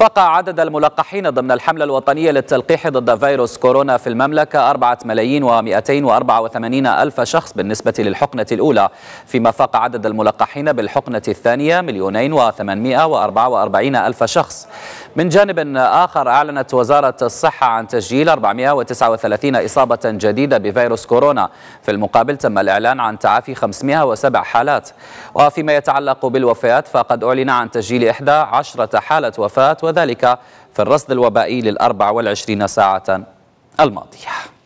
فاق عدد الملقحين ضمن الحملة الوطنية للتلقيح ضد فيروس كورونا في المملكة 4 ملايين و284 ألف شخص بالنسبة للحقنة الأولى فيما فاق عدد الملقحين بالحقنة الثانية مليونين و844 ألف شخص من جانب آخر أعلنت وزارة الصحة عن تسجيل 439 إصابة جديدة بفيروس كورونا في المقابل تم الإعلان عن تعافي 507 حالات وفيما يتعلق بالوفيات فقد أعلن عن تسجيل 11 حالة وفاة وذلك في الرصد الوبائي للأربع والعشرين ساعة الماضية